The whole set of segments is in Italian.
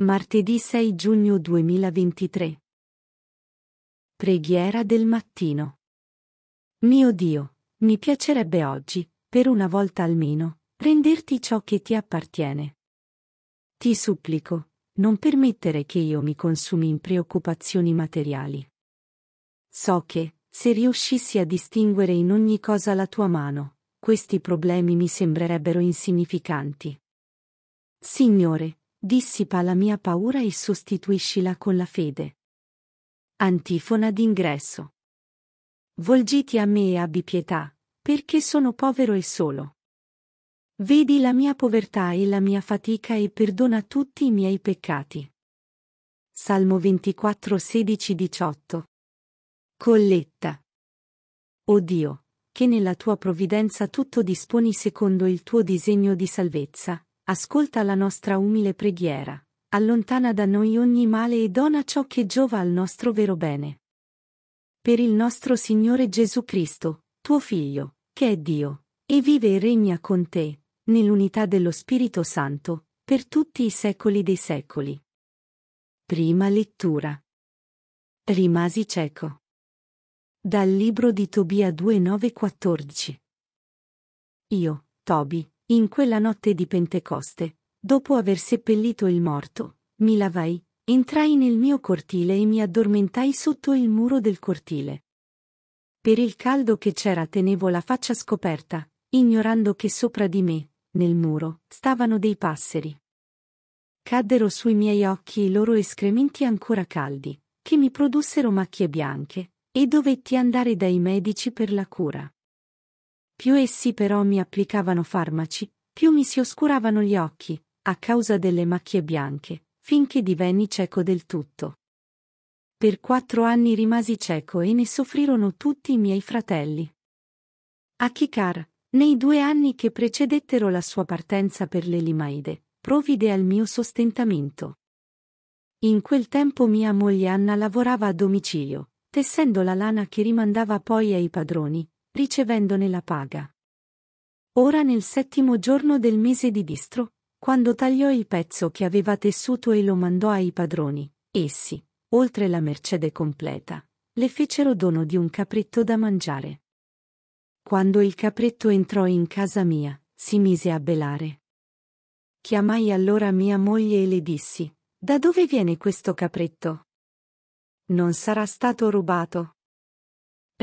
Martedì 6 giugno 2023. Preghiera del mattino. Mio Dio, mi piacerebbe oggi, per una volta almeno, renderti ciò che ti appartiene. Ti supplico, non permettere che io mi consumi in preoccupazioni materiali. So che, se riuscissi a distinguere in ogni cosa la tua mano, questi problemi mi sembrerebbero insignificanti. Signore, Dissipa la mia paura e sostituiscila con la fede. Antifona d'ingresso. Volgiti a me e abbi pietà, perché sono povero e solo. Vedi la mia povertà e la mia fatica e perdona tutti i miei peccati. Salmo 24 16 18 Colletta. O oh Dio, che nella tua provvidenza tutto disponi secondo il tuo disegno di salvezza, Ascolta la nostra umile preghiera, allontana da noi ogni male e dona ciò che giova al nostro vero bene. Per il nostro Signore Gesù Cristo, tuo Figlio, che è Dio, e vive e regna con te, nell'unità dello Spirito Santo, per tutti i secoli dei secoli. Prima lettura. Rimasi cieco. Dal libro di Tobia 2.9.14. Io, Tobi, in quella notte di Pentecoste, dopo aver seppellito il morto, mi lavai, entrai nel mio cortile e mi addormentai sotto il muro del cortile. Per il caldo che c'era tenevo la faccia scoperta, ignorando che sopra di me, nel muro, stavano dei passeri. Caddero sui miei occhi i loro escrementi ancora caldi, che mi produssero macchie bianche, e dovetti andare dai medici per la cura. Più essi però mi applicavano farmaci, più mi si oscuravano gli occhi, a causa delle macchie bianche, finché divenni cieco del tutto. Per quattro anni rimasi cieco e ne soffrirono tutti i miei fratelli. Achikar, nei due anni che precedettero la sua partenza per l'Elimaide, provvide al mio sostentamento. In quel tempo mia moglie Anna lavorava a domicilio, tessendo la lana che rimandava poi ai padroni, ricevendone la paga. Ora nel settimo giorno del mese di distro, quando tagliò il pezzo che aveva tessuto e lo mandò ai padroni, essi, oltre la mercede completa, le fecero dono di un capretto da mangiare. Quando il capretto entrò in casa mia, si mise a belare. Chiamai allora mia moglie e le dissi, da dove viene questo capretto? Non sarà stato rubato.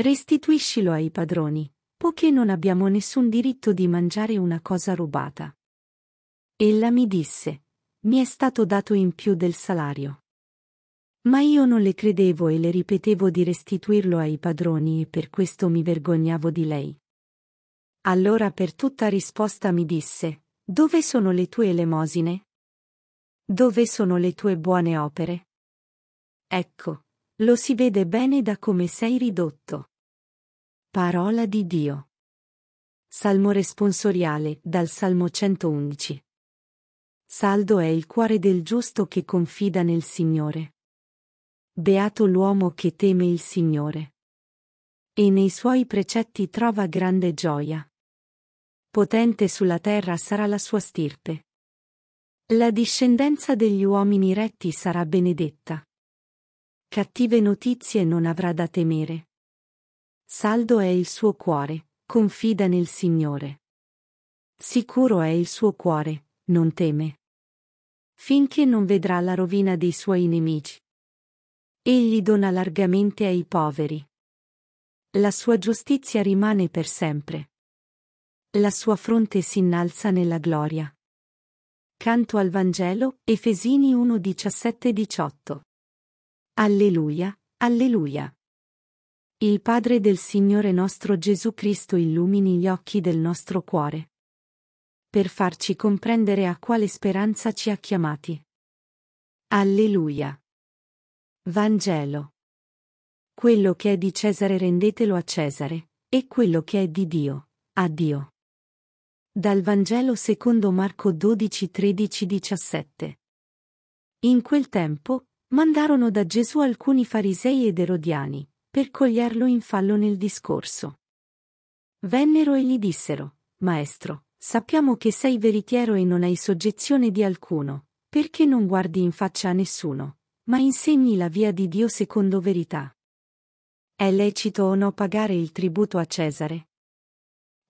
Restituiscilo ai padroni, poiché non abbiamo nessun diritto di mangiare una cosa rubata. Ella mi disse, mi è stato dato in più del salario. Ma io non le credevo e le ripetevo di restituirlo ai padroni e per questo mi vergognavo di lei. Allora per tutta risposta mi disse, dove sono le tue elemosine? Dove sono le tue buone opere? Ecco, lo si vede bene da come sei ridotto. Parola di Dio. Salmo responsoriale dal Salmo 111. Saldo è il cuore del giusto che confida nel Signore. Beato l'uomo che teme il Signore. E nei suoi precetti trova grande gioia. Potente sulla terra sarà la sua stirpe. La discendenza degli uomini retti sarà benedetta. Cattive notizie non avrà da temere. Saldo è il suo cuore, confida nel Signore. Sicuro è il suo cuore, non teme. Finché non vedrà la rovina dei suoi nemici. Egli dona largamente ai poveri. La sua giustizia rimane per sempre. La sua fronte si innalza nella gloria. Canto al Vangelo, Efesini 1:17-18. Alleluia, alleluia. Il Padre del Signore nostro Gesù Cristo illumini gli occhi del nostro cuore. Per farci comprendere a quale speranza ci ha chiamati. Alleluia. Vangelo. Quello che è di Cesare rendetelo a Cesare, e quello che è di Dio, a Dio. Dal Vangelo secondo Marco 12 13 17. In quel tempo, mandarono da Gesù alcuni farisei ed erodiani, per coglierlo in fallo nel discorso. Vennero e gli dissero, Maestro, sappiamo che sei veritiero e non hai soggezione di alcuno, perché non guardi in faccia a nessuno, ma insegni la via di Dio secondo verità. È lecito o no pagare il tributo a Cesare?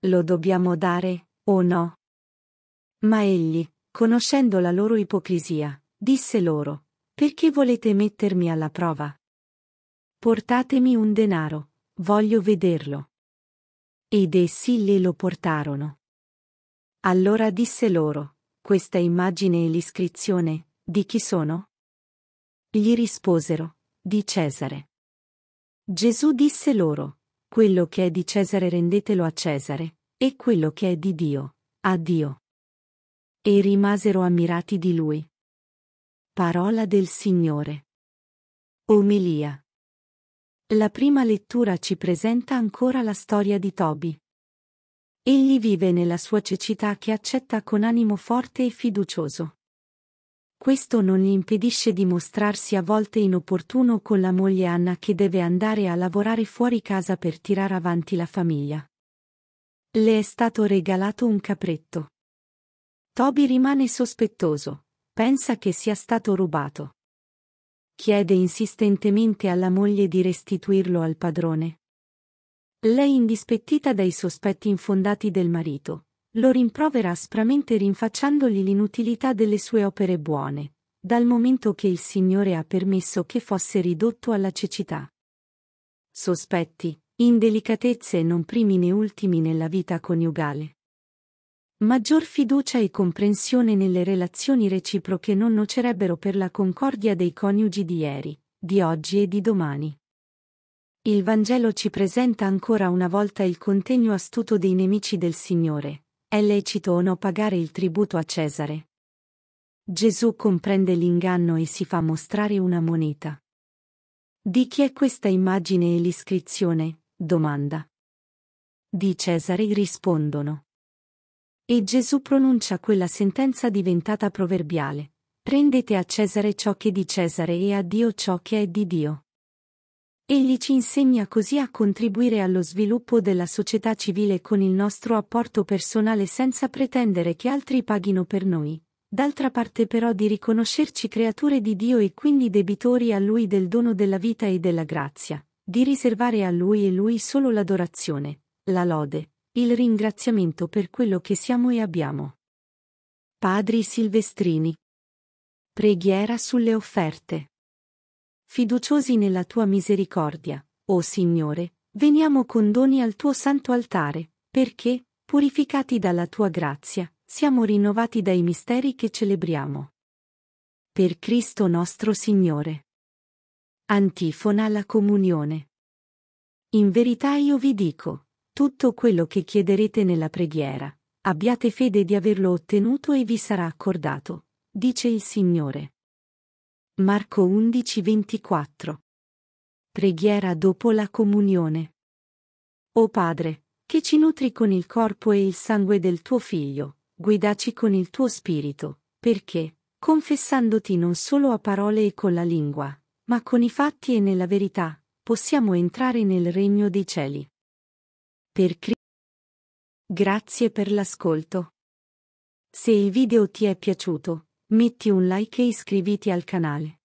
Lo dobbiamo dare, o no? Ma egli, conoscendo la loro ipocrisia, disse loro, perché volete mettermi alla prova? Portatemi un denaro, voglio vederlo. Ed essi glielo portarono. Allora disse loro, questa immagine e l'iscrizione, di chi sono? Gli risposero, di Cesare. Gesù disse loro, quello che è di Cesare rendetelo a Cesare, e quello che è di Dio, a Dio. E rimasero ammirati di lui. Parola del Signore. Omilia. La prima lettura ci presenta ancora la storia di Toby. Egli vive nella sua cecità che accetta con animo forte e fiducioso. Questo non gli impedisce di mostrarsi a volte inopportuno con la moglie Anna che deve andare a lavorare fuori casa per tirare avanti la famiglia. Le è stato regalato un capretto. Toby rimane sospettoso Pensa che sia stato rubato. Chiede insistentemente alla moglie di restituirlo al padrone. Lei, indispettita dai sospetti infondati del marito, lo rimprovera aspramente rinfacciandogli l'inutilità delle sue opere buone, dal momento che il Signore ha permesso che fosse ridotto alla cecità. Sospetti, indelicatezze non primi né ultimi nella vita coniugale. Maggior fiducia e comprensione nelle relazioni reciproche non nocerebbero per la concordia dei coniugi di ieri, di oggi e di domani. Il Vangelo ci presenta ancora una volta il contegno astuto dei nemici del Signore. È lecito o no pagare il tributo a Cesare? Gesù comprende l'inganno e si fa mostrare una moneta. Di chi è questa immagine e l'iscrizione? domanda. Di Cesare rispondono. E Gesù pronuncia quella sentenza diventata proverbiale. Prendete a Cesare ciò che è di Cesare e a Dio ciò che è di Dio. Egli ci insegna così a contribuire allo sviluppo della società civile con il nostro apporto personale senza pretendere che altri paghino per noi, d'altra parte però di riconoscerci creature di Dio e quindi debitori a Lui del dono della vita e della grazia, di riservare a Lui e Lui solo l'adorazione, la lode, il ringraziamento per quello che siamo e abbiamo. Padri Silvestrini. Preghiera sulle offerte. Fiduciosi nella tua misericordia, o oh Signore, veniamo con doni al tuo santo altare, perché, purificati dalla tua grazia, siamo rinnovati dai misteri che celebriamo. Per Cristo nostro Signore. Antifona alla comunione. In verità io vi dico, tutto quello che chiederete nella preghiera, abbiate fede di averlo ottenuto e vi sarà accordato, dice il Signore. Marco 11:24 Preghiera dopo la comunione. O Padre, che ci nutri con il corpo e il sangue del tuo Figlio, guidaci con il tuo Spirito, perché, confessandoti non solo a parole e con la lingua, ma con i fatti e nella verità, possiamo entrare nel regno dei cieli. Per cri- Grazie per l'ascolto. Se il video ti è piaciuto, metti un like e iscriviti al canale.